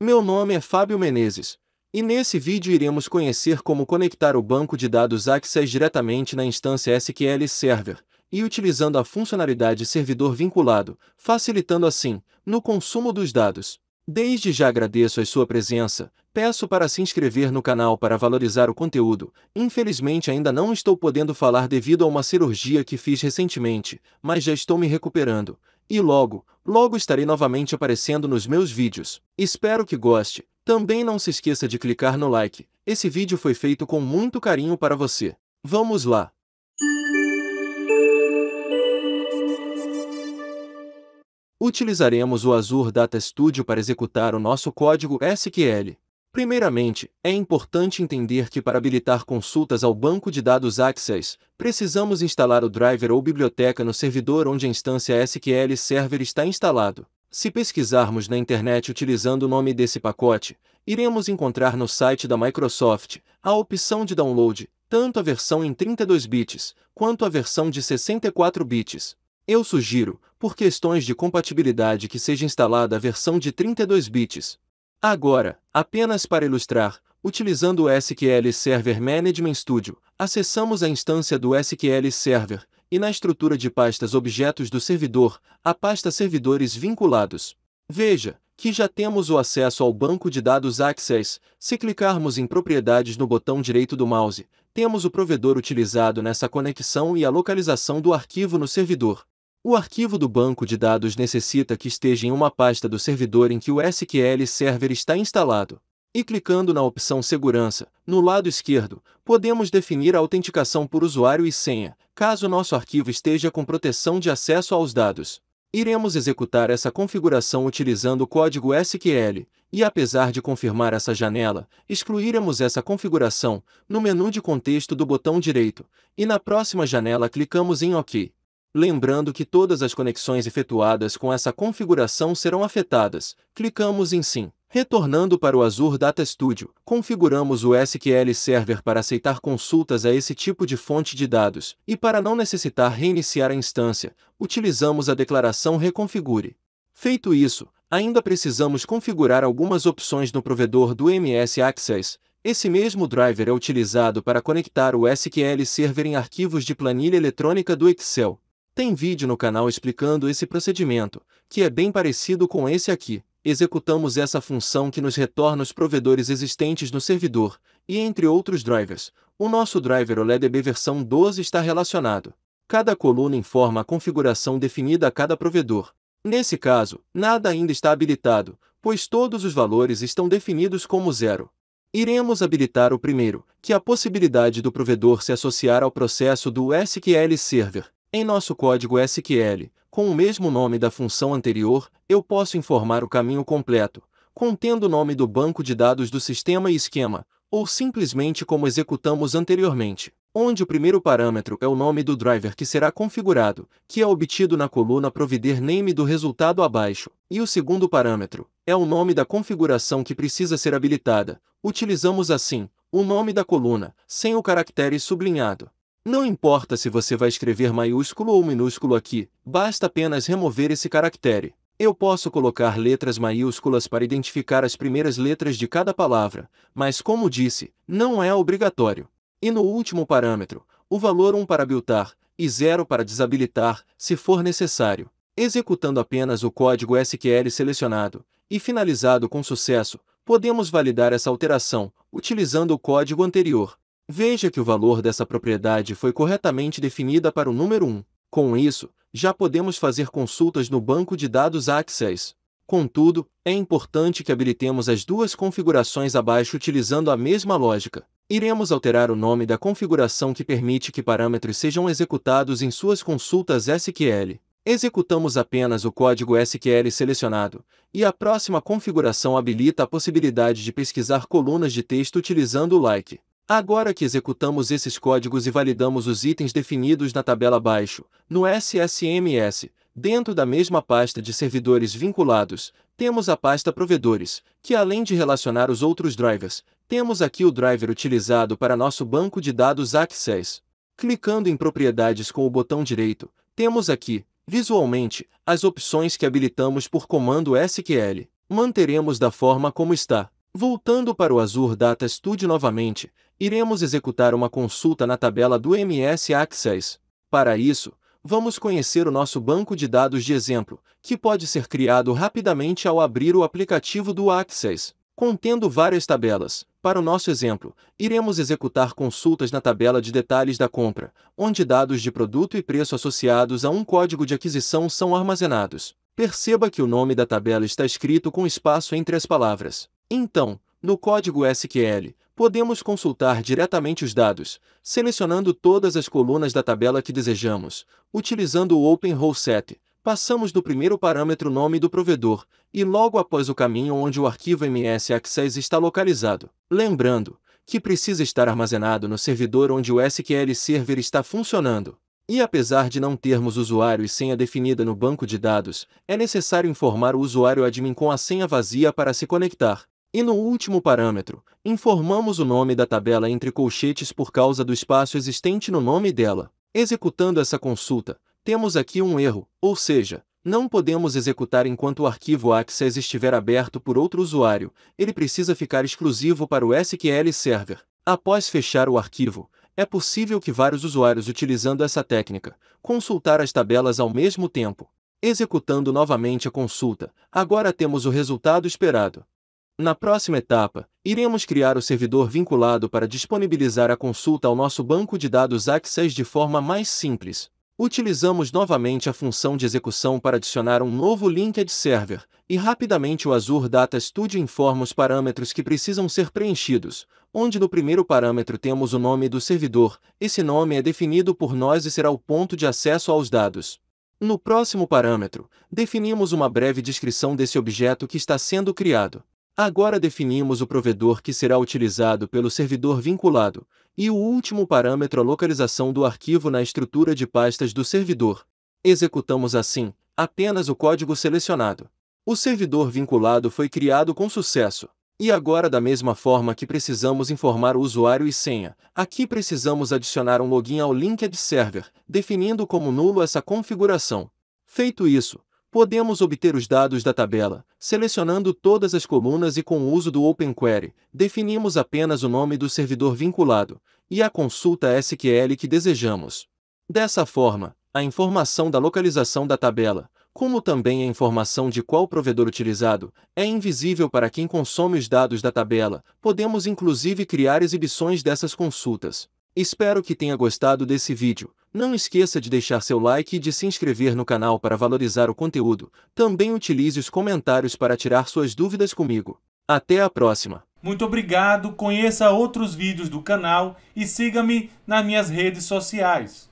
Meu nome é Fábio Menezes, e nesse vídeo iremos conhecer como conectar o banco de dados Access diretamente na instância SQL Server, e utilizando a funcionalidade servidor vinculado, facilitando assim, no consumo dos dados. Desde já agradeço a sua presença, peço para se inscrever no canal para valorizar o conteúdo. Infelizmente ainda não estou podendo falar devido a uma cirurgia que fiz recentemente, mas já estou me recuperando e logo, logo estarei novamente aparecendo nos meus vídeos. Espero que goste. Também não se esqueça de clicar no like. Esse vídeo foi feito com muito carinho para você. Vamos lá! Utilizaremos o Azure Data Studio para executar o nosso código SQL. Primeiramente, é importante entender que para habilitar consultas ao banco de dados Access, precisamos instalar o driver ou biblioteca no servidor onde a instância SQL Server está instalado. Se pesquisarmos na internet utilizando o nome desse pacote, iremos encontrar no site da Microsoft a opção de download, tanto a versão em 32 bits quanto a versão de 64 bits. Eu sugiro, por questões de compatibilidade, que seja instalada a versão de 32 bits. Agora, apenas para ilustrar, utilizando o SQL Server Management Studio, acessamos a instância do SQL Server e na estrutura de pastas objetos do servidor, a pasta servidores vinculados. Veja que já temos o acesso ao banco de dados Access. Se clicarmos em propriedades no botão direito do mouse, temos o provedor utilizado nessa conexão e a localização do arquivo no servidor. O arquivo do banco de dados necessita que esteja em uma pasta do servidor em que o SQL Server está instalado. E clicando na opção Segurança, no lado esquerdo, podemos definir a autenticação por usuário e senha, caso nosso arquivo esteja com proteção de acesso aos dados. Iremos executar essa configuração utilizando o código SQL, e apesar de confirmar essa janela, excluiremos essa configuração no menu de contexto do botão direito, e na próxima janela clicamos em OK. Lembrando que todas as conexões efetuadas com essa configuração serão afetadas, clicamos em Sim. Retornando para o Azure Data Studio, configuramos o SQL Server para aceitar consultas a esse tipo de fonte de dados, e para não necessitar reiniciar a instância, utilizamos a declaração Reconfigure. Feito isso, ainda precisamos configurar algumas opções no provedor do MS Access. Esse mesmo driver é utilizado para conectar o SQL Server em arquivos de planilha eletrônica do Excel, tem vídeo no canal explicando esse procedimento, que é bem parecido com esse aqui. Executamos essa função que nos retorna os provedores existentes no servidor, e entre outros drivers, o nosso driver OLEDB versão 12 está relacionado. Cada coluna informa a configuração definida a cada provedor. Nesse caso, nada ainda está habilitado, pois todos os valores estão definidos como zero. Iremos habilitar o primeiro, que é a possibilidade do provedor se associar ao processo do SQL Server, em nosso código SQL, com o mesmo nome da função anterior, eu posso informar o caminho completo, contendo o nome do banco de dados do sistema e esquema, ou simplesmente como executamos anteriormente, onde o primeiro parâmetro é o nome do driver que será configurado, que é obtido na coluna provider name do resultado abaixo, e o segundo parâmetro é o nome da configuração que precisa ser habilitada. Utilizamos assim o nome da coluna, sem o caractere sublinhado. Não importa se você vai escrever maiúsculo ou minúsculo aqui, basta apenas remover esse caractere. Eu posso colocar letras maiúsculas para identificar as primeiras letras de cada palavra, mas como disse, não é obrigatório. E no último parâmetro, o valor 1 para habilitar e 0 para desabilitar, se for necessário. Executando apenas o código SQL selecionado e finalizado com sucesso, podemos validar essa alteração utilizando o código anterior. Veja que o valor dessa propriedade foi corretamente definida para o número 1. Com isso, já podemos fazer consultas no banco de dados Access. Contudo, é importante que habilitemos as duas configurações abaixo utilizando a mesma lógica. Iremos alterar o nome da configuração que permite que parâmetros sejam executados em suas consultas SQL. Executamos apenas o código SQL selecionado, e a próxima configuração habilita a possibilidade de pesquisar colunas de texto utilizando o like. Agora que executamos esses códigos e validamos os itens definidos na tabela abaixo, no SSMS, dentro da mesma pasta de servidores vinculados, temos a pasta provedores, que além de relacionar os outros drivers, temos aqui o driver utilizado para nosso banco de dados Access. Clicando em propriedades com o botão direito, temos aqui, visualmente, as opções que habilitamos por comando SQL. Manteremos da forma como está. Voltando para o Azure Data Studio novamente, iremos executar uma consulta na tabela do MS Access. Para isso, vamos conhecer o nosso banco de dados de exemplo, que pode ser criado rapidamente ao abrir o aplicativo do Access, contendo várias tabelas. Para o nosso exemplo, iremos executar consultas na tabela de detalhes da compra, onde dados de produto e preço associados a um código de aquisição são armazenados. Perceba que o nome da tabela está escrito com espaço entre as palavras. Então, no código SQL, podemos consultar diretamente os dados, selecionando todas as colunas da tabela que desejamos. Utilizando o Open Row Set, passamos do primeiro parâmetro nome do provedor e logo após o caminho onde o arquivo MS Access está localizado. Lembrando que precisa estar armazenado no servidor onde o SQL Server está funcionando. E apesar de não termos usuário e senha definida no banco de dados, é necessário informar o usuário admin com a senha vazia para se conectar. E no último parâmetro, informamos o nome da tabela entre colchetes por causa do espaço existente no nome dela. Executando essa consulta, temos aqui um erro, ou seja, não podemos executar enquanto o arquivo Access estiver aberto por outro usuário, ele precisa ficar exclusivo para o SQL Server. Após fechar o arquivo, é possível que vários usuários utilizando essa técnica consultar as tabelas ao mesmo tempo. Executando novamente a consulta, agora temos o resultado esperado. Na próxima etapa, iremos criar o servidor vinculado para disponibilizar a consulta ao nosso banco de dados Access de forma mais simples. Utilizamos novamente a função de execução para adicionar um novo Linked Server, e rapidamente o Azure Data Studio informa os parâmetros que precisam ser preenchidos, onde no primeiro parâmetro temos o nome do servidor, esse nome é definido por nós e será o ponto de acesso aos dados. No próximo parâmetro, definimos uma breve descrição desse objeto que está sendo criado. Agora definimos o provedor que será utilizado pelo servidor vinculado, e o último parâmetro é a localização do arquivo na estrutura de pastas do servidor. Executamos assim, apenas o código selecionado. O servidor vinculado foi criado com sucesso. E agora, da mesma forma que precisamos informar o usuário e senha, aqui precisamos adicionar um login ao Linked Server, definindo como nulo essa configuração. Feito isso, Podemos obter os dados da tabela, selecionando todas as colunas e com o uso do Open Query, definimos apenas o nome do servidor vinculado e a consulta SQL que desejamos. Dessa forma, a informação da localização da tabela, como também a informação de qual provedor utilizado, é invisível para quem consome os dados da tabela, podemos inclusive criar exibições dessas consultas. Espero que tenha gostado desse vídeo. Não esqueça de deixar seu like e de se inscrever no canal para valorizar o conteúdo. Também utilize os comentários para tirar suas dúvidas comigo. Até a próxima! Muito obrigado, conheça outros vídeos do canal e siga-me nas minhas redes sociais.